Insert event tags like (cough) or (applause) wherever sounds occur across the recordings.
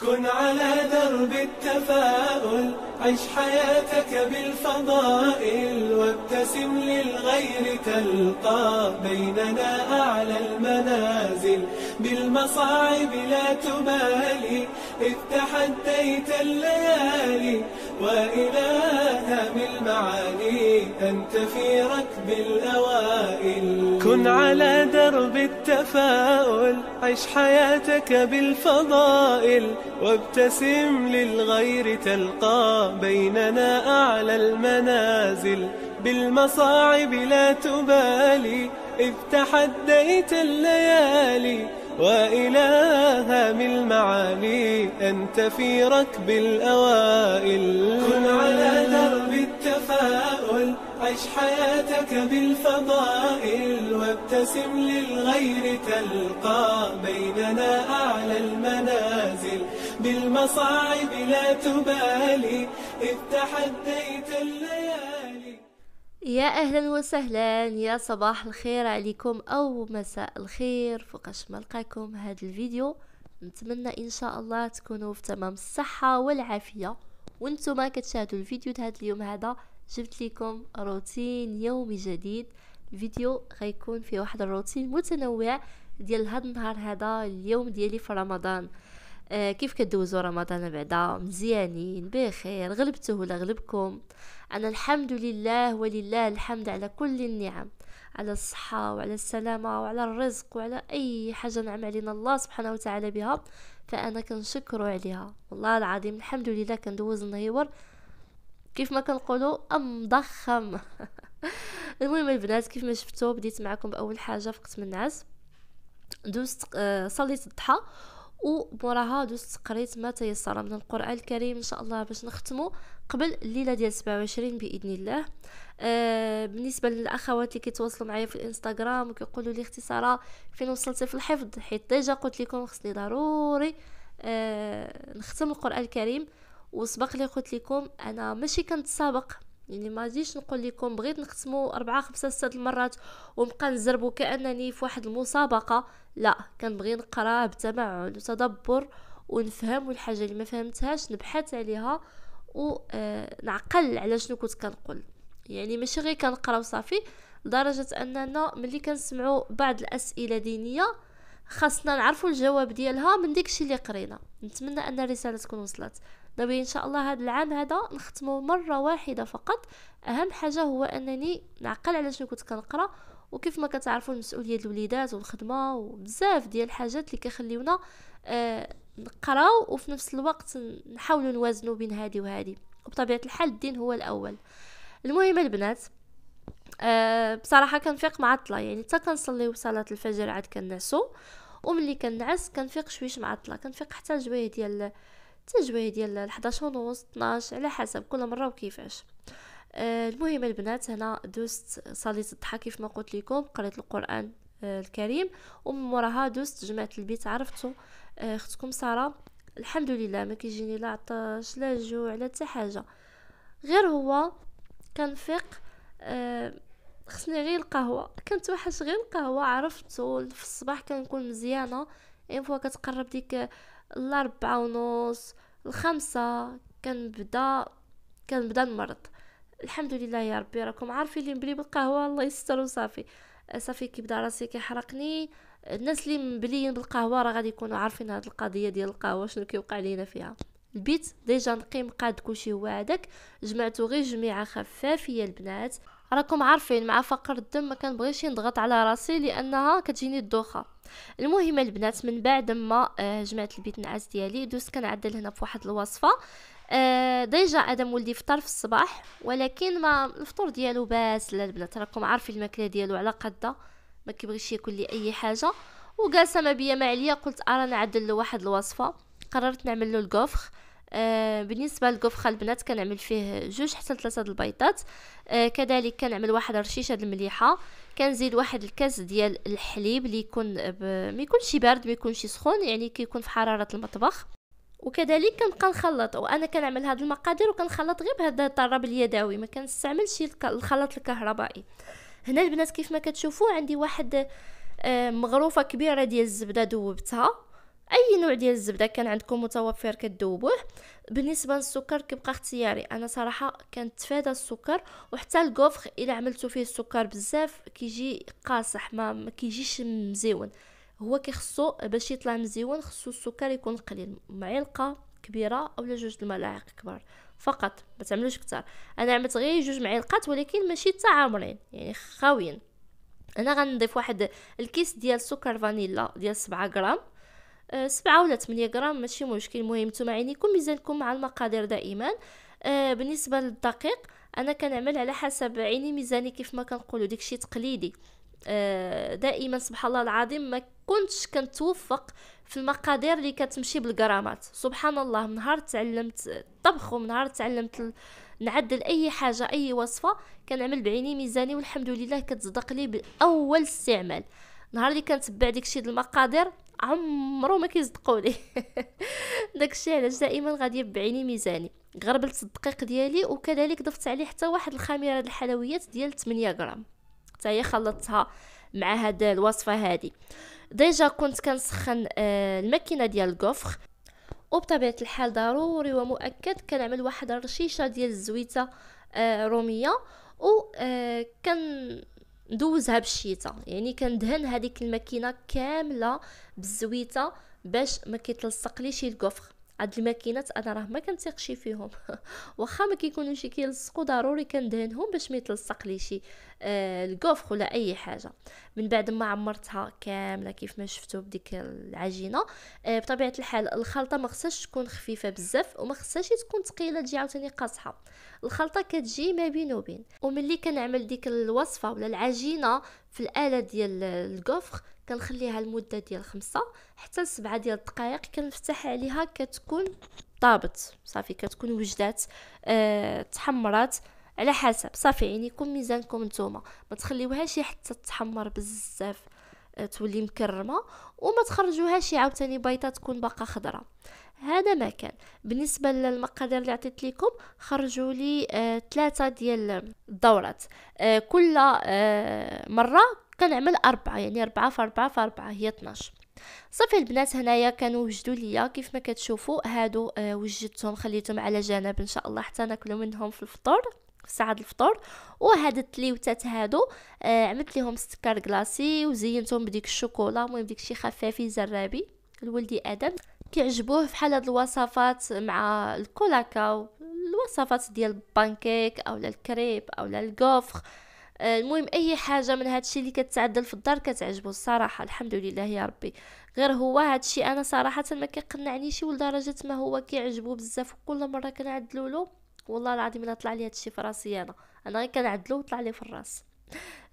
كن على درب التفاؤل عش حياتك بالفضائل وابتسم للغير تلقى بيننا أعلى المنازل بالمصاعب لا تبالي إذ تحديت الليالي وإله بالمعاني أنت في ركب الأوائل كن على درب التفاؤل عش حياتك بالفضائل وابتسم للغير تلقى بيننا أعلى المنازل بالمصاعب لا تبالي إذ تحديت الليالي وإله من المعالي أنت في ركب الأوائل كن على درب التفاؤل عش حياتك بالفضائل وابتسم للغير تلقى بيننا أعلى المنازل بالمصاعب لا تبالي إذ تحديت الليالي يا اهلا وسهلا يا صباح الخير عليكم او مساء الخير فوقاش ملقاكم هذا الفيديو نتمنى ان شاء الله تكونوا في تمام الصحه والعافيه وانتم كتشاهدوا الفيديو هذا اليوم هذا جبت لكم روتين يومي جديد الفيديو غيكون فيه واحد الروتين متنوع ديال هاد النهار هذا اليوم ديالي في رمضان آه كيف كدوزوا رمضان بعدا مزيانين بخير غلبته ولا غلبكم انا الحمد لله ولله الحمد على كل النعم على الصحة وعلى السلامة وعلى الرزق وعلى أي حاجة نعم علينا الله سبحانه وتعالى بها فأنا كنشكرو عليها والله العظيم الحمد لله كندوز النهيور كيف ما كنقولوا ضخم (laughs) المهم البنات كيف ما شفتوا بديت معكم بأول حاجة فقت من النعاس دوزت آه، صليت الضحى وموراها دوزت قريت ما تيسر من القران الكريم ان شاء الله باش نختمو قبل الليله ديال 27 باذن الله آه بالنسبه للاخوات اللي كيتواصلوا معايا في الانستغرام وكيقولوا لي اختصارا فين وصلتي في الحفظ حيت ديجا قلت لكم خصني ضروري آه نختم القران الكريم وسبق لي قلت لكم انا ماشي كنتسابق يعني ما جيش نقول لكم بغيت نختمو أربعة خمسة ست المرات ونبقى نزربو كأنني في واحد المسابقة لا كنبغي نقرا بتمعن وتدبر ونفهم والحاجة اللي ما فهمتهاش نبحث عليها ونعقل آه، على شنو كنت كنقول يعني ماشي غير كنقرا وصافي لدرجة أننا ملي كنسمعو بعض الأسئلة دينية خاصنا نعرفو الجواب ديالها من داكشي اللي قرينا نتمنى أن الرسالة تكون وصلت دابا ان شاء الله هذا العام هذا نختمه مرة واحدة فقط اهم حاجة هو انني نعقل على شنو كنت كنقرا وكيف ما كتعرفوا المسؤوليه الوليدات والخدمه وبزاف ديال الحاجات اللي كيخليونا آه نقراو وفي نفس الوقت نحاولوا نوازنوا بين هذه وهذه وبطبيعه الحال الدين هو الاول المهم البنات آه بصراحه كنفيق معطله يعني حتى كنصليو صلاه الفجر عاد كنعسو وملي كنعس كنفيق شويش معطله كنفيق حتى جويه ديال حتى جوايع ديال 11 ونص 12 على حسب كل مره وكيفاش آه، المهم البنات هنا دوست صليت الضحى كيف ما قلت لكم قريت القران آه، الكريم ومن موراها دوست جمعت البيت عرفتو آه، اختكم ساره الحمد لله ما كيجيني لا عطش لا جوع لا حتى حاجه غير هو كنفيق فيق خصني غير القهوه كنتوحش غير القهوه عرفتو في الصباح كنكون مزيانه اين فوا كتقرب ديك الأربعة ونص الخمسة كنبدا كنبدا نمرض الحمد لله يا ربي راكم عارفين اللي مبلي بالقهوه الله يستر وصافي آه، صافي كيبدا راسي كيحرقني الناس اللي مبليين بالقهوه راه غادي يكونوا عارفين هاد القضيه ديال القهوه شنو كيوقع لينا فيها البيت ديجا نقيم قاد كلشي هو هذاك جمعتو غير جميعه خفافيه البنات راكم عارفين مع فقر الدم ما كنبغيش نضغط على راسي لانها كتجيني الدوخه المهم البنات من بعد ما آه، جمعت البيت نعاس ديالي دوزت كنعدل هنا في واحد الوصفه آه، ديجا ادم ولدي فطر في الصباح ولكن ما الفطور ديالو باسل البنات راكم عارفين الماكله ديالو على قده ما كيبغيش ياكل لي اي حاجه وقاسه ما بيا ما عليا قلت ارى نعدل له واحد الوصفه قررت نعمل له الكوفخ آه، بالنسبه للقفخه البنات كنعمل فيه جوج حتى ثلاثه د البيضات آه، كذلك كنعمل واحد رشيشه د المليحه كنزيد واحد الكاس ديال الحليب اللي يكون ما يكونش بارد ما يكونش سخون يعني كيكون في حراره المطبخ وكذلك كنبقى نخلط وانا كنعمل هاد المقادير وكنخلط غير بهذا الطراب اليدوي ما كنستعملش الخلاط الكهربائي هنا البنات كيف ما كتشوفوا عندي واحد آه، مغروفه كبيره ديال الزبده دوبتها اي نوع ديال الزبده كان عندكم متوفر كدوبوه بالنسبه للسكر كيبقى اختياري انا صراحه كنتفادى السكر وحتى الكوفر الا عملتو فيه السكر بزاف كيجي قاصح ما كيجيش مزيون هو كيخصو باش يطلع مزيون خصو السكر يكون قليل معلقه كبيره اولا جوج الملاعق كبار فقط ما تعملوش كثار انا عملت غير جوج معلقات ولكن ماشي تاع عامرين يعني خاويين انا غنضيف واحد الكيس ديال سكر فانيلا ديال 7 غرام آه، سبعة ولا 8 غرام ماشي مشكل المهم نتوما عينيكم ميزانكم مع المقادير دائما آه، بالنسبه للدقيق انا كنعمل على حسب عيني ميزاني كيف ما كنقولوا داكشي تقليدي آه، دائما سبحان الله العظيم ما كنتش كنتوفق في المقادير اللي كتمشي بالغرامات سبحان الله من نهار تعلمت الطبخ ومن نهار تعلمت نعدل اي حاجه اي وصفه كنعمل بعيني ميزاني والحمد لله كتصدق لي باول استعمال نهار اللي كنتبع داكشي المقادير عمرو ما كيصدقوني (laughs) داكشي علاش دائما غادي بعيني ميزاني غربلت الدقيق ديالي وكذلك ضفت عليه حتى واحد الخميره الحلويات ديال 8 غرام حتى هي خلطتها مع هاد الوصفه هادي ديجا كنت كنسخن آه، الماكينه ديال الكوفر وبطبيعه الحال ضروري ومؤكد كنعمل واحد الرشيشه ديال الزويته آه، روميه و آه، كان ندوزها بالشيطة يعني كندهن هذيك الماكينه كامله بالزويته باش ما كيتلصقليش الكفر هاد الماكينات انا راه ما كنثيقش فيهم (laughs) واخا ما كيكونوش كيلصقوا ضروري كندهنهم باش ما يتلصق لي شي آه، الكوفر ولا اي حاجه من بعد ما عمرتها كامله كيف ما شفتوا بديك العجينه آه، بطبيعه الحال الخلطه ما خصهاش تكون خفيفه بزاف وما خصهاش تكون ثقيله تجي عاوتاني قاصحه الخلطه كتجي ما بين وبين وملي كنعمل ديك الوصفه ولا العجينه في الاله ديال الكوفر كنخليها المده ديال خمسة حتى لسبعة ديال الدقائق كنفتح عليها كتكون طابت صافي كتكون وجدات أه تحمرات على حسب صافي يعني يكون ميزانكم نتوما ما تخليوهاش حتى تتحمر بزاف آه، تولي مكرمه وما تخرجوهاش عاوتاني بيضه تكون باقا خضراء هذا ما كان بالنسبه للمقادير اللي عطيت لكم خرجوا لي آه ثلاثه ديال الدورات آه كل آه مره كنعمل أربعة يعني أربعة في أربعة في أربعة هي 12 صافي البنات هنايا كانوا وجدوا ليا كيف ما كتشوفوا هادو آه وجدتهم خليتهم على جنب ان شاء الله حتى ناكلوا منهم في الفطور ساعه الفطور وهاد التليوتات هادو آه عملت ليهم سكر كلاصي وزينتهم بديك الشوكولا المهم داكشي خفافي زرابي لولدي ادم كيعجبوه فحال هاد الوصفات مع الكولاكاو الوصفات ديال البانكيك اولا الكريب اولا الكوفر آه، المهم اي حاجه من هادشي اللي كتعدل في الدار كتعجبو الصراحه الحمد لله يا ربي غير هو هادشي انا صراحه ما كيقنعنيش ولدرجه ما هو كيعجبو بزاف وكل مره كنعدلو له والله العظيم الا طلع لي هادشي في راسي انا انا غير كنعدلو وطلع لي في الراس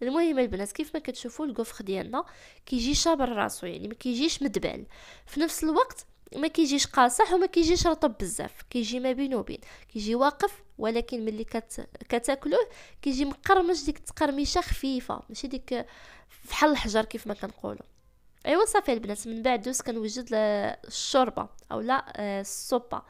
المهم البنات كيف ما كتشوفوا الكوفخ ديالنا كيجي شابر راسو يعني ما كيجيش مدبل في نفس الوقت ما كيجيش قاصح وما كيجيش رطب بزاف كيجي ما بين كيجي واقف ولكن ملي كت... كتاكلوه كيجي مقرمش ديك التقرميشه خفيفه ماشي ديك فحال الحجر كيف ما كنقولوا ايوا صافي البنات من بعد دوز كنوجد الشوربه او لا آه، السوبا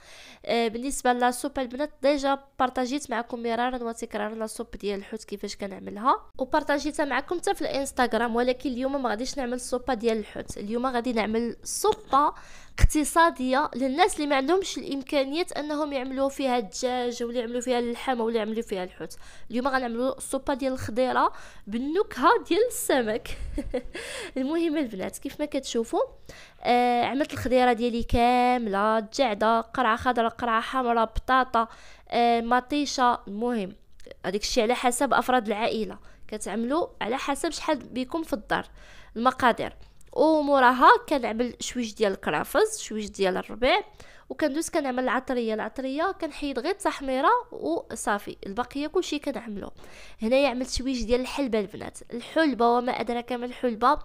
آه، بالنسبه للسوبا البنات ديجا بارطاجيت معكم مرارا وتكرارا السوب ديال الحوت كيفاش كنعملها وبارطاجيتها معكم حتى في الانستغرام ولكن اليوم ما غاديش نعمل السوبا ديال الحوت اليوم غادي نعمل سوبا اقتصاديه للناس اللي ما عندهمش الامكانيات انهم يعملوا فيها الدجاج ولا يعملوا فيها اللحم ولا يعملوا فيها الحوت اليوم غنعملوا صوبا ديال الخضيره بالنكهه ديال السمك (laughs) المهم البنات كيف ما كتشوفوا آه عملت الخضيره ديالي كامله جعده قرعه خضراء قرعه حمراء بطاطا آه مطيشه المهم هذاك الشيء على حسب افراد العائله كتعملوا على حسب شحال بكم في الدار المقادير وموراها كنعمل شويش ديال الكرافز شويش ديال الربيع وكندوز كنعمل العطريه العطريه كنحيد غير التحميره وصافي البقيه كلشي كنعملو هنايا عملت شويش ديال الحلبه البنات الحلبه وما ادراك ما الحلبه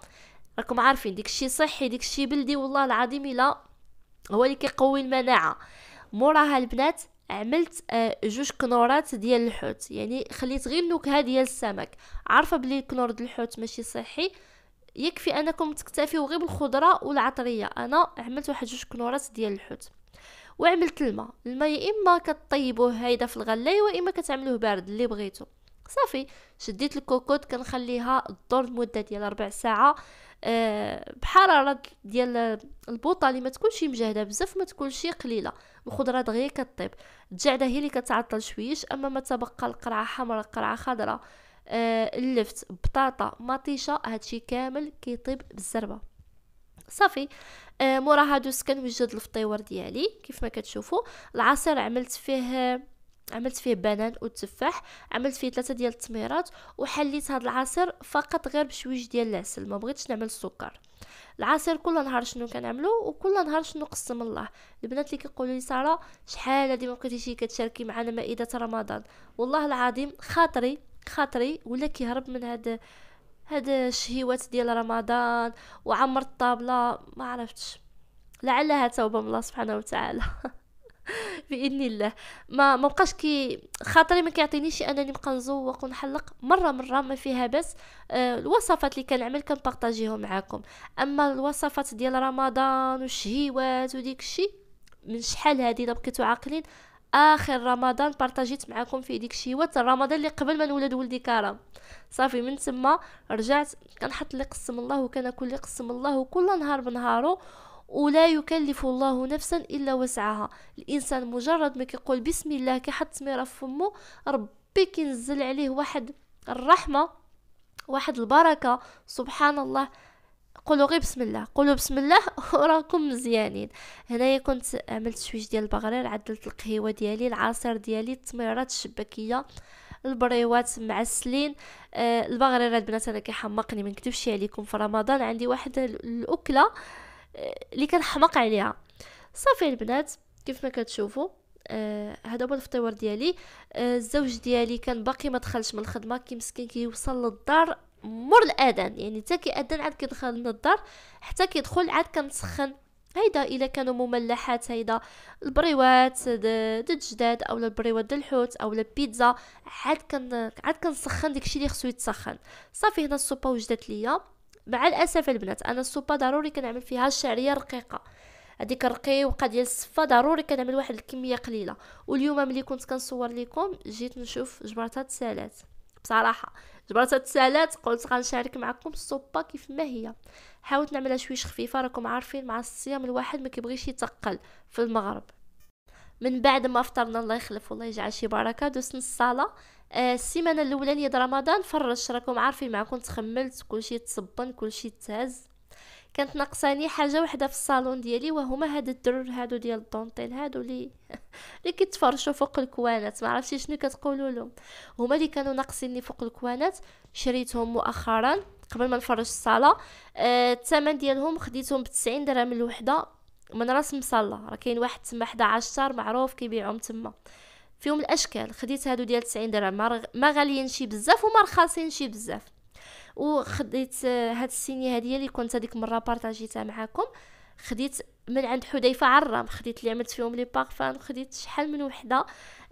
راكم عارفين داكشي صحي داكشي بلدي والله العظيم الا هو اللي كيقوي المناعه موراها البنات عملت آه، جوج كنورات ديال الحوت يعني خليت غير النكهه ديال السمك عارفه بلي كنور ديال الحوت ماشي صحي يكفي انكم تكتفيو غير بالخضره والعطريه انا عملت واحد جوج كنورات ديال الحوت وعملت الماء الماء يا اما كطيبوه هيدا في الغلايه واما كتعملوه بارد اللي بغيتو صافي شديت الكوكوط كنخليها تدور لمده ديال ربع ساعه أه بحراره ديال البوطه اللي ما تكونش مجهده بزاف ما تكونش قليله الخضره دغيا كطيب الجعده هي اللي كتعطل شويش اما ما تبقى القرعه حمراء قرعه خضراء آه، اللفت بطاطا مطيشه هادشي كامل كيطيب بالزربه صافي آه، مورا موراها سكن كنوجد الفطيور ديالي كيف ما كتشوفوا العصير عملت فيه عملت فيه بنان وتفاح عملت فيه ثلاثه ديال التميرات وحليت هذا العصير فقط غير بشويش ديال العسل ما بغيتش نعمل السكر العصير كل نهار شنو كنعملو وكل نهار شنو قسم الله البنات اللي كيقولوا لي ساره شحال هادي ما بقيتيش كتشاركي معنا مائده رمضان والله العظيم خاطري خاطري ولا كيهرب من هاد هاد الشهيوات ديال رمضان وعمر الطابله ما عرفتش لعلها توبه من الله سبحانه وتعالى (laughs) باذن الله ما ما بقاش كي خاطري ما كيعطينيش انني نبقى نزوق ونحلق مره مره ما فيها باس آه، الوصفات اللي كنعمل كنبارطاجيهم معاكم اما الوصفات ديال رمضان والشهيوات وديك الشيء من شحال هذه لبقيتو عاقلين اخر رمضان بارطاجيت معكم فيه ديك الشيوات رمضان اللي قبل ما نولد ولدي كرم صافي من تما رجعت كنحط اللي قسم الله وكناكل اللي قسم الله كل نهار بنهارو ولا يكلف الله نفسا الا وسعها الانسان مجرد ما كيقول بسم الله كيحط سميره في فمه ربي كينزل عليه واحد الرحمه واحد البركه سبحان الله قولوا غير بسم الله قولوا بسم الله (laughs) وراكم مزيانين هنايا كنت عملت شويش ديال البغرير عدلت القهيوه ديالي العصير ديالي التمرات الشبكيه البريوات معسلين آه البغرير البنات انا كيحمقني ما نكذبش عليكم في رمضان عندي واحد الاكله آه، اللي كنحمق عليها صافي البنات كيف ما كتشوفوا آه هذا هو الفطور ديالي آه الزوج ديالي كان باقي ما دخلش من الخدمه كي مسكين كيوصل للدار مور الاذان يعني حتى كيأذن عاد كيدخل للدار حتى كيدخل عاد كنسخن هيدا الا كانوا مملحات هيدا البريوات د الجداد اولا البريوات د الحوت اولا البيتزا عاد كن عاد كنسخن داكشي اللي خصو يتسخن صافي هنا السوبا وجدت ليا مع الاسف البنات انا السوبا ضروري كنعمل فيها الشعريه رقيقه هذيك الرقيقه ديال الصفه ضروري كنعمل واحد الكميه قليله واليوم ملي كنت كنصور لكم جيت نشوف جبرتها تسالات بصراحه جبرت هاد السالات قلت غنشارك معكم الصوبه كيف ما هي حاولت نعملها شويش خفيفه راكم عارفين مع الصيام الواحد ما كيبغيش يتقل في المغرب من بعد ما فطرنا الله يخلف والله يجعل شي بركه دوزت الصالة آه، السيمانه الاولانيه د رمضان فرشت راكم عارفين معكم تخملت كلشي تصبن كلشي تهز كانت ناقصاني حاجه وحده في الصالون ديالي وهما هاد الدرر هادو ديال الدونتيل هادو لي اللي (laughs) كيتفرشوا فوق الكوانات ما عرفتش شنو كتقولوا لهم هما اللي كانوا ناقصيني فوق الكوانات شريتهم مؤخرا قبل ما نفرش الصاله آه الثمن ديالهم خديتهم ب 90 درهم الوحده من راس مصلى راه كاين واحد تما حدا معروف كيبيعهم تما فيهم الاشكال خديت هادو ديال 90 درهم ما غاليين شي بزاف وما رخاصين شي بزاف وخديت آه، هاد السينيه هادي اللي كنت هذيك مره بارطاجيتها معاكم خديت من عند حذيفه عرام خديت اللي عملت فيهم لي بارفان وخديت شحال من وحده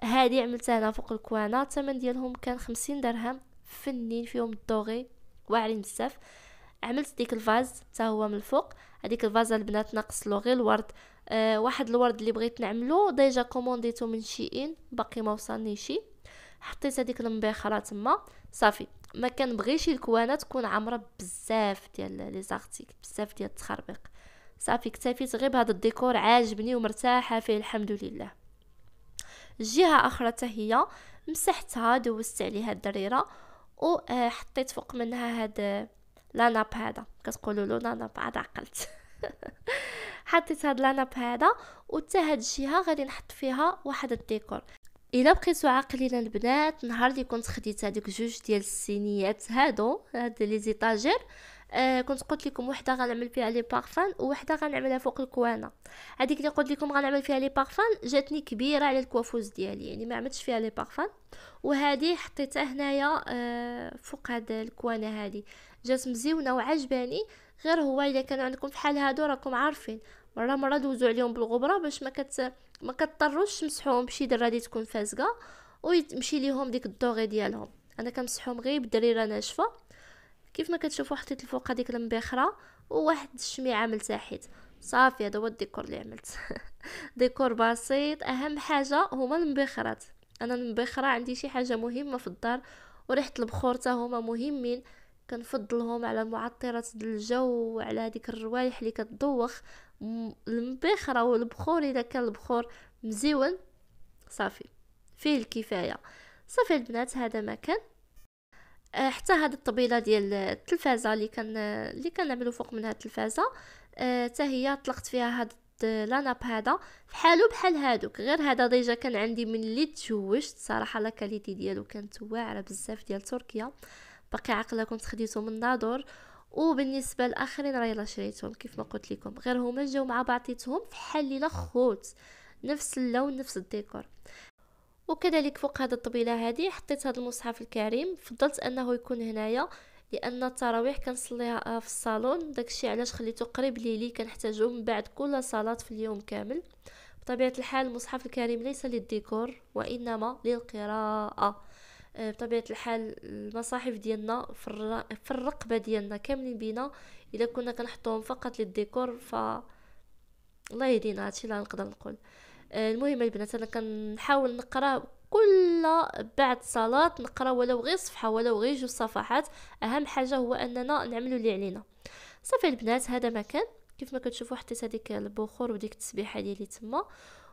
هادي عملتها انا فوق الكوانه الثمن ديالهم كان خمسين درهم فنين فيهم الدوغي واعرين بزاف عملت ديك الفاز حتى هو من الفوق هذيك الفازه البنات ناقص لوغي غير الورد أه واحد الورد اللي بغيت نعملو ديجا كومونديتو من شيئين باقي ما وصلني شي حطيت هذيك المبيخره تما صافي ما كنبغيش الكوانه تكون عامره بزاف ديال لي زارتيك بزاف ديال التخربيق صافي اكتفيت غير بهذا الديكور عاجبني ومرتاحه فيه الحمد لله جهه اخرى حتى هي مسحتها دوزت عليها الدريره وحطيت آه، فوق منها هاد لاناب هذا كتقولوا له لاناب عاد عقلت (laughs) حطيت هاد لاناب هذا وتا هاد الجهه غادي نحط فيها واحد الديكور الا بقيتو عاقلين البنات نهار اللي كنت خديت هذوك جوج ديال السينيات هادو هاد لي زيطاجير آه كنت قلت لكم وحده غنعمل فيها لي بارفان وحده غنعملها فوق الكوانه هذيك اللي قلت لكم غنعمل فيها لي بارفان جاتني كبيره على الكوافوز ديالي يعني ما عملتش فيها لي بارفان وهذه حطيتها هنايا آه فوق هاد الكوانه هذه جات مزيونه وعجباني غير هو الا كان عندكم فحال هادو راكم عارفين مره مره دوزوا عليهم بالغبره باش ما كت ما كضطروش تمسحوهم دره درادي تكون فازقه ويمشي ليهم ديك الدوغي ديالهم انا كنمسحهم غير بدريره ناشفه كيف ما كتشوفوا حطيت الفوق هذيك المبخره وواحد الشميعه من تحت صافي هذا هو الديكور اللي عملت (laughs) ديكور بسيط اهم حاجه هما المبخرات انا المبخره عندي شي حاجه مهمه في الدار وريحه البخور حتى هما مهمين كنفضلهم على معطرات الجو وعلى هذيك الروايح اللي كتدوخ المبخره والبخور اذا كان البخور مزيون صافي فيه الكفايه صافي البنات هذا ما كان آه، حتى هاد الطبيله ديال التلفازه اللي كان اللي كنعملو فوق منها التلفازه حتى آه، هي طلقت فيها هاد لاناب هذا فحالو بحال هادوك غير هذا ديجا كان عندي من اللي تزوجت صراحه لا كاليتي ديالو كانت واعره بزاف ديال تركيا باقي عقله كنت خديته من نادور وبالنسبه الاخرين راه يلا شريتهم كيف ما قلت لكم غير هما جاو مع بعضيتهم فحال ليله آه. خوت نفس اللون نفس الديكور وكذلك فوق هذه الطبيله هذه حطيت هذا المصحف الكريم فضلت انه يكون هنايا لان التراويح كنصليها آه، في الصالون داكشي علاش خليته قريب ليلي كنحتاجو من بعد كل صلاه في اليوم كامل بطبيعه الحال المصحف الكريم ليس للديكور وانما للقراءه آه، بطبيعه الحال المصاحف ديالنا في الرقبه ديالنا كاملين بينا الا كنا كنحطوهم فقط للديكور ف الله يهدينا هادشي اللي نقدر نقول آه، المهم البنات انا كنحاول نقرا كل بعد صلاة نقرا ولو غير صفحة ولو غير جوج صفحات أهم حاجة هو أننا نعملوا اللي علينا صافي البنات هذا ما كان كيف ما كتشوفوا حطيت هذيك البخور وديك التسبيحة ديالي تما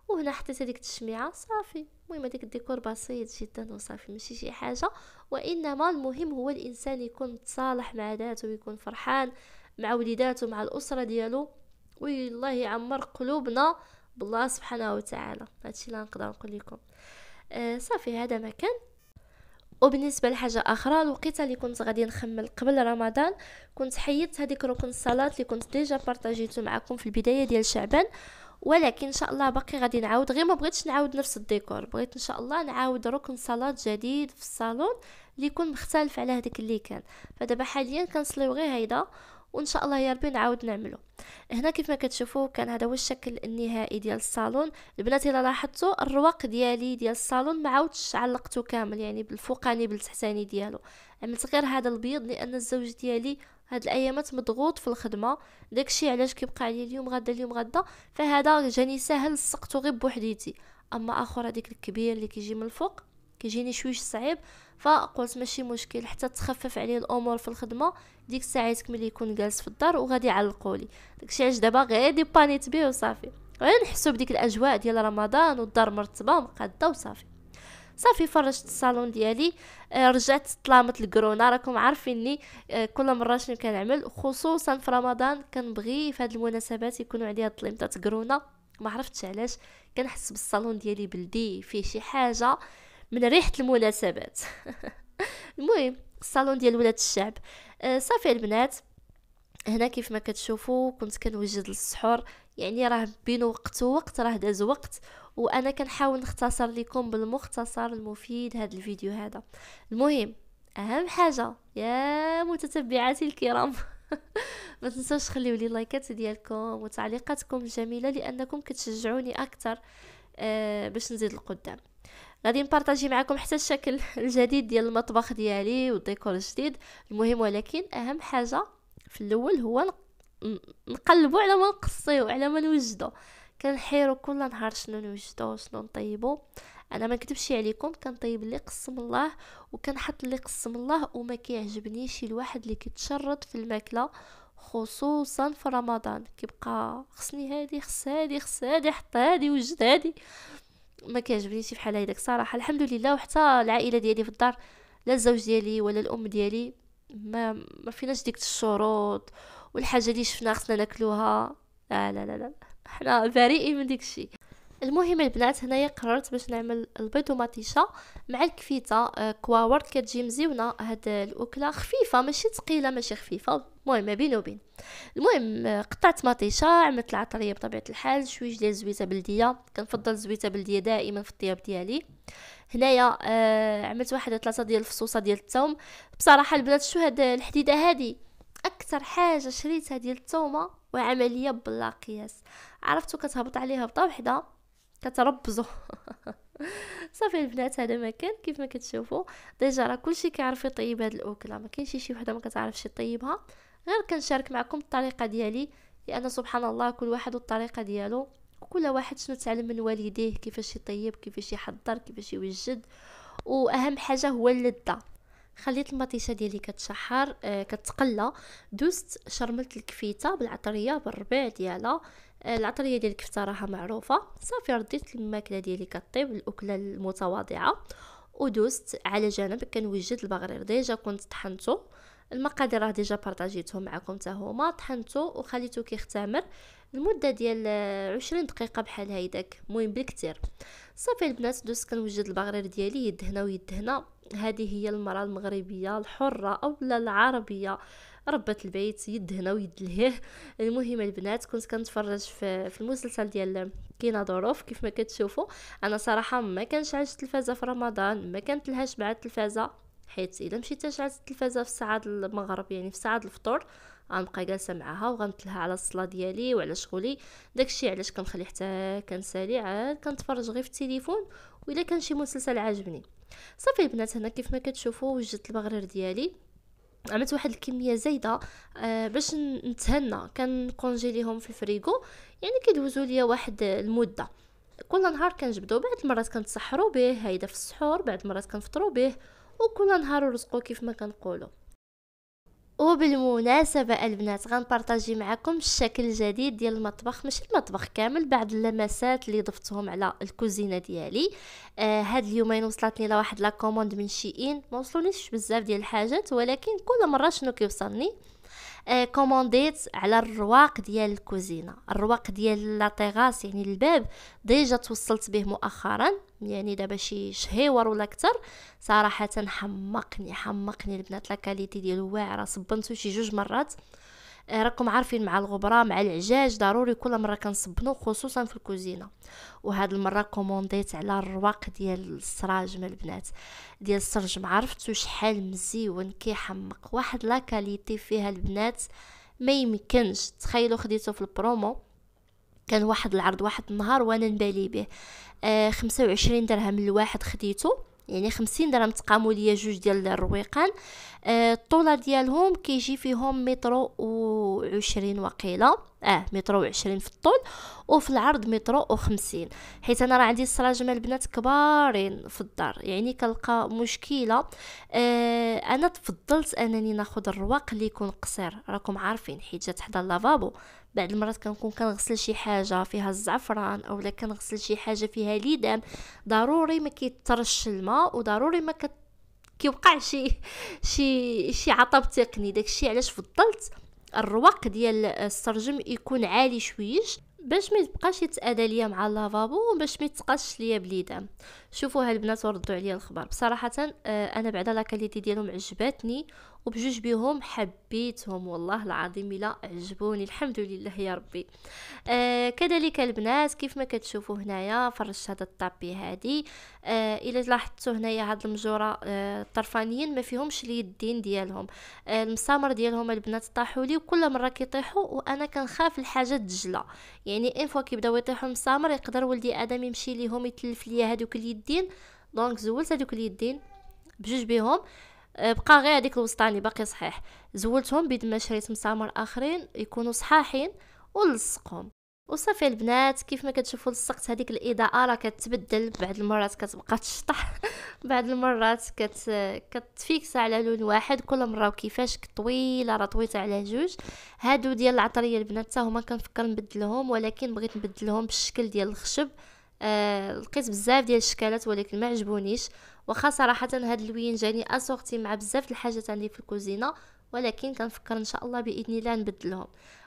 وهنا حطيت هذيك التشميعه صافي المهم هذيك الديكور بسيط جدا وصافي ماشي شي حاجه وانما المهم هو الانسان يكون متصالح مع ذاته ويكون فرحان مع وليداته مع الاسره ديالو والله يعمر قلوبنا بالله سبحانه وتعالى هادشي اللي نقدر نقول لكم آه صافي هذا ما كان وبالنسبه لحاجه اخرى الوقيته اللي كنت غادي نخمل قبل رمضان كنت حيدت هذيك ركن الصلاه اللي كنت ديجا بارطاجيتو معكم في البدايه ديال شعبان ولكن ان شاء الله باقي غادي نعاود غير ما بغيتش نعاود نفس الديكور بغيت ان شاء الله نعاود ركن صلاه جديد في الصالون اللي يكون مختلف على هذاك اللي كان فدابا حاليا كنصليو غير هيدا وان شاء الله يا ربي نعاود نعمله هنا كيف ما كتشوفوا كان هذا هو الشكل النهائي ديال الصالون البنات الا لاحظتوا الرواق ديالي ديال الصالون ما عاودتش علقته كامل يعني بالفوقاني بالتحتاني ديالو عملت غير هذا البيض لان الزوج ديالي هاد الايامات مضغوط في الخدمه داكشي علاش كيبقى عليا اليوم غدا اليوم غدا فهذا جاني سهل سقطو غير بوحديتي اما اخر هذيك الكبير اللي كيجي من الفوق كيجيني شويش صعيب فقلت ماشي مشكل حتى تخفف عليه الامور في الخدمه ديك الساعات ملي يكون جالس في الدار وغادي يعلقوا لي داكشي علاش دابا غير دي بانيت بيه وصافي غير نحسو بديك الاجواء ديال رمضان والدار مرتبه ومقاده وصافي صافي فرشت الصالون ديالي آه، رجعت طلامت الكرونا راكم عارفيني آه، كل مره شنو كنعمل خصوصا في رمضان كنبغي في هذه المناسبات يكونوا عليها طليمطات كرونا ما عرفتش علاش كنحس بالصالون ديالي بلدي فيه شي حاجه من ريحه المناسبات (laughs) المهم الصالون ديال ولاد الشعب آه، صافي البنات هنا كيف ما كتشوفوا كنت كنوجد السحور يعني راه بين وقت ووقت راه داز وقت وانا كنحاول نختصر لكم بالمختصر المفيد هذا الفيديو هذا المهم اهم حاجه يا متتبعاتي الكرام (laughs) ما تنسوش خليو لي لايكات ديالكم وتعليقاتكم الجميله لانكم كتشجعوني اكثر آه باش نزيد القدام غادي نبارطاجي معكم حتى الشكل (laughs) الجديد ديال المطبخ ديالي والديكور الجديد المهم ولكن اهم حاجه في الاول هو نقلبو على ما نقصيو على ما نوجدو كنحيرو كل نهار شنو نوجدو شنو نطيبو انا ما نكذبش عليكم كنطيب اللي قسم الله وكنحط اللي قسم الله وما كيعجبنيش الواحد اللي كيتشرط في الماكله خصوصا في رمضان كيبقى خصني هادي خص هادي خص هادي حط هادي وجد هادي ما كيعجبنيش بحال هذاك صراحه الحمد لله وحتى العائله ديالي في الدار لا الزوج ديالي ولا الام ديالي ما ما فيناش ديك الشروط والحاجه اللي شفنا خصنا ناكلوها لا لا لا, لا. حنا بريئين من داكشي المهم البنات هنايا قررت باش نعمل البيض ومطيشه مع الكفيته آه، كواورد كتجي مزيونه هاد الاكله خفيفه ماشي ثقيله ماشي خفيفه المهم بين وبين المهم آه، قطعت مطيشه عملت العطريه بطبيعه الحال شويه ديال زويته بلديه كنفضل الزويته بلديه دائما في الطياب ديالي هنايا آه، عملت واحد ثلاثه ديال الفصوصه ديال الثوم بصراحه البنات شو هاد الحديده هادي اكثر حاجه شريتها ديال الثومه وعمليه بلا قياس عرفتو كتهبط عليها بطا وحده كتربزو (laughs) صافي البنات هذا ما كان كيف ما كتشوفوا ديجا راه كلشي كيعرف يطيب هذه الاكله ما كاينش شي وحده ما كتعرفش يطيبها غير كنشارك معكم الطريقه ديالي لان سبحان الله كل واحد والطريقه ديالو كل واحد شنو تعلم من والديه كيفاش يطيب كيفاش يحضر كيفاش يوجد واهم حاجه هو اللذه خليت المطيشه ديالي كتشحر آه كتقلى دوزت شرملت الكفيته بالعطريه بالربيع ديالها آه العطريه ديال الكفته راها معروفه صافي رديت الماكله ديالي كطيب الاكله المتواضعه ودوست على جنب كنوجد البغرير ديجا كنت طحنته المقادير راه ديجا بارطاجيتهم معكم حتى هما طحنتو وخليتو كيختمر المده ديال 20 دقيقه بحال هيداك المهم بالكثير صافي البنات دوزت كنوجد البغرير ديالي يد هنا ويد هنا هذه هي المراه المغربيه الحره اولا العربيه ربة البيت يد هنا ويد لهيه المهم البنات كنت كنتفرج في, في المسلسل ديال كينا ظروف كيف ما كتشوفوا انا صراحه ما كانش عايش التلفازه في رمضان ما كانت لهاش مع التلفازه حيت الا مشيت شعلت التلفازه في ساعه المغرب يعني في ساعه الفطور غنبقى جالسه معاها وغنتلها على الصلاه ديالي وعلى شغلي داكشي علاش كنخلي حتى كنسالي عاد كنتفرج غير في التليفون وإلا كان شي مسلسل عاجبني صافي البنات هنا كيف ما كتشوفوا وجدت البغرير ديالي عملت واحد الكميه زايده آه، باش نتهنى كنكونجيليهم في الفريغو يعني كيدوزوا ليا واحد المده كل نهار كنجبدو بعض المرات كنتسحرو به هيدا في السحور بعض المرات كنفطرو به وكل نهار رزقو كيف ما كنقولوا وبالمناسبة البنات غنبارطاجي معكم الشكل الجديد ديال المطبخ ماشي المطبخ كامل بعض اللمسات اللي ضفتهم على الكوزينة ديالي آه هاد اليومين وصلتني لواحد لا كوموند من شيئين ما وصلونيش بزاف ديال الحاجات ولكن كل مرة شنو كيوصلني آه كومونديت على الرواق ديال الكوزينه الرواق ديال لاطيغاس يعني الباب ديجا توصلت به مؤخرا يعني دابا شي شهيور ولا اكثر صراحه حمقني حمقني البنات لا كاليتي ديالو واعره صبنتو شي جوج مرات آه، راكم عارفين مع الغبره مع العجاج ضروري كل مره كنصبنو خصوصا في الكوزينه وهاد المره كومونديت على الرواق ديال السراج من البنات ديال السرج معرفتو شحال مزيون كيحمق واحد لا كاليتي فيها البنات ما يمكنش تخيلوا خديتو في البرومو كان واحد العرض واحد النهار وانا نبالي به آه 25 درهم الواحد خديته يعني خمسين درهم تقاموا ليا جوج ديال الرويقان آه ديالهم كيجي فيهم مترو عشرين وقيلة اه مترو وعشرين في الطول وفي العرض مترو خمسين حيت انا راه عندي السراجمة البنات كبارين في الدار يعني كنلقى مشكلة آه انا تفضلت انني ناخد الرواق اللي يكون قصير راكم عارفين حيت جات حدا اللافابو بعض المرات كنكون كنغسل شي حاجه فيها الزعفران اولا كنغسل شي حاجه فيها ليدام ضروري ما كيترش الماء وضروري ما كت... كيوقع شي شي شي عطب تقني داكشي علاش فضلت الرواق ديال السرجم يكون عالي شويش باش ما يتبقاش يتأذى ليا مع اللافابو باش ما يتقاش ليا بليدام شوفوا هالبنات وردوا عليا الخبر بصراحه آه، انا بعدا لاكاليتي ديالهم عجباتني وبجوج بهم حبيتهم والله العظيم الا عجبوني الحمد لله يا ربي آه كذلك البنات كيف ما كتشوفوا هنايا فرشت هذا الطابي هادي آه الا لاحظتوا هنايا هاد المجوره آه الطرفانيين ما فيهمش اليدين ديالهم آه المسامر ديالهم البنات طاحوا لي وكل مره كيطيحوا وانا كنخاف الحاجه تجلى يعني ان فوا كيبداو يطيحوا المسامر يقدر ولدي ادم يمشي ليهم يتلف ليا هذوك اليدين دونك زولت هذوك اليدين بجوج بهم آه، بقى غير هذيك الوسطاني باقي صحيح زولتهم بيد ما شريت مسامر اخرين يكونوا صحاحين ولصقهم وصافي البنات كيف ما كتشوفوا لصقت هذيك الاضاءه راه كتبدل بعض المرات كتبقى تشطح (laughs) بعض المرات كت كتفيكس على لون واحد كل مره وكيفاش طويله راه طويت على جوج هادو ديال العطريه البنات حتى هما كنفكر نبدلهم ولكن بغيت نبدلهم بالشكل ديال الخشب آه لقيت بزاف ديال الشكالات ولكن ما عجبونيش واخا صراحه هاد اللوين جاني اسورتي مع بزاف الحاجات عندي في الكوزينه ولكن كنفكر ان شاء الله باذن الله نبدلهم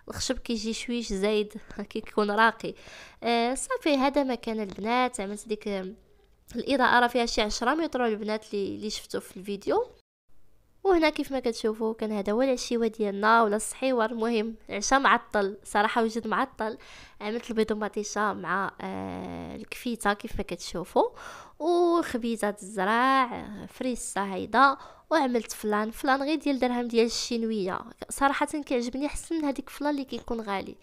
الخشب كيجي شويش زايد (laughs) كيكون راقي آه صافي هذا مكان البنات عملت ديك الاضاءه راه فيها شي 10 متر البنات اللي شفتو في الفيديو وهنا كيف ما كتشوفوا كان هذا هو العشيوه ديالنا ولا الصحيور المهم عشاء معطل صراحه وجد معطل عملت البيض مطيشه مع آه، آه، الكفيته كيف ما كتشوفوا وخبيزة الزراع آه، فريسة هيدا وعملت فلان فلان غير ديال درهم ديال الشينويه صراحه كيعجبني حسن من هذيك فلان اللي كيكون غالي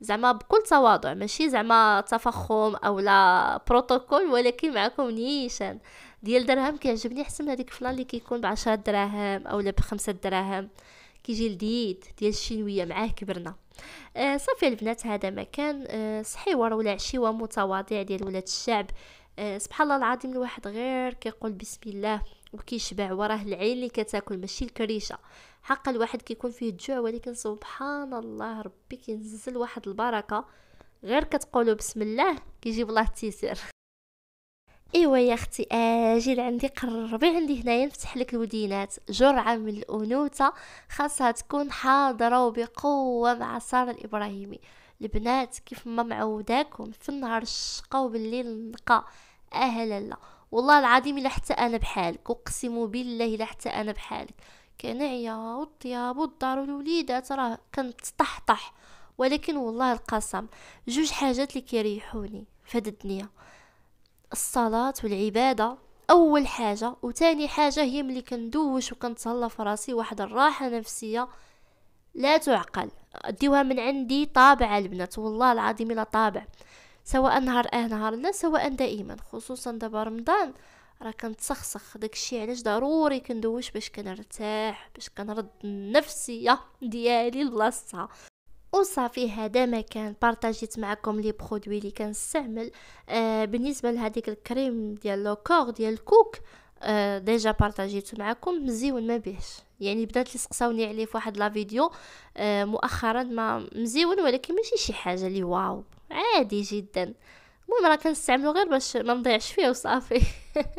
زعما بكل تواضع ماشي زعما تفخم او لا بروتوكول ولكن معكم نيشان ديال درهم كيعجبني احسن من هذيك الفلان اللي كيكون ب 10 دراهم اولا ب 5 دراهم كيجي لذيذ ديال الشينويه معاه كبرنا آه صافي البنات هذا مكان آه صحيور ولا عشيوه متواضع ديال ولاد الشعب آه سبحان الله العظيم الواحد غير كيقول بسم الله وكيشبع وراه العين اللي كتاكل ماشي الكريشه حق الواحد كيكون فيه الجوع ولكن سبحان الله ربي كينزل واحد البركه غير كتقولوا بسم الله كيجيب الله التيسير ايوا يا اختي اجي آه، لعندي قربي عندي هنايا نفتح لك الودينات جرعه من الانوثه خاصها تكون حاضره وبقوه مع ساره الابراهيمي البنات كيف ما معوداكم في النهار الشقا وبالليل النقا اهلا لا والله العظيم الا حتى انا بحالك اقسم بالله الا حتى انا بحالك كنعيا والطياب والدار والوليدات راه كنتطحطح ولكن والله القسم جوج حاجات اللي كيريحوني في هاد الدنيا الصلاة والعبادة أول حاجة وثاني حاجة هي ملي كندوش وكنتهلا في راسي واحد الراحة نفسية لا تعقل ديوها من عندي طابع البنات والله العظيم لا طابع سواء نهار اه نهار لا سواء دائما خصوصا دابا رمضان راه كنتسخسخ داكشي علاش ضروري كندوش باش كنرتاح باش كنرد النفسيه ديالي لبلاصتها وصافي هذا ما كان بارطاجيت معكم لي برودوي اللي كنستعمل آه بالنسبه لهذيك الكريم ديال لوكور ديال الكوك آه ديجا بارطاجيته معكم مزيون ما بيهش يعني بدات لي سقساوني عليه في واحد لا فيديو آه مؤخرا ما مزيون ولكن ماشي شي حاجه لي واو عادي جدا المهم راه كنستعملو غير باش ما نضيعش فيه وصافي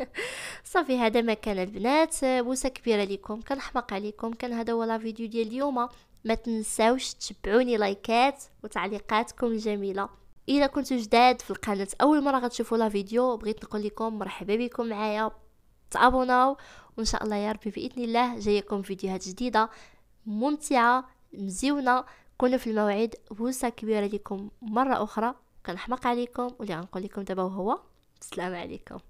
(laughs) صافي هذا ما كان البنات آه، بوسه كبيره ليكم كنحماق عليكم كان هذا هو لا فيديو ديال اليوم ما تنساوش تشبعوني لايكات وتعليقاتكم الجميله الا كنتو جداد في القناه اول مره غتشوفوا لا فيديو بغيت نقول لكم مرحبا بكم معايا تابوناو وان شاء الله يا ربي باذن الله جايكم فيديوهات جديده ممتعه مزيونه كونوا في الموعد بوسه كبيره لكم مره اخرى كنحمق عليكم واللي غنقول لكم دابا وهو السلام عليكم